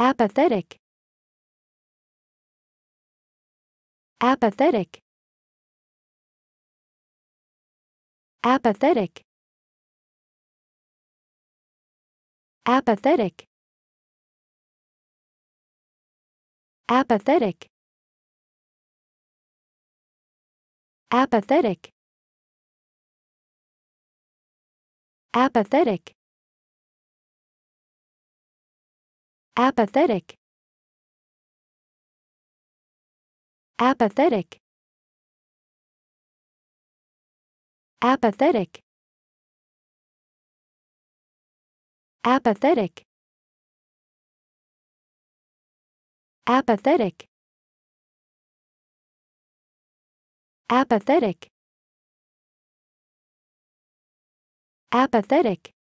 apathetic apathetic apathetic apathetic apathetic apathetic apathetic apathetic apathetic apathetic apathetic apathetic apathetic apathetic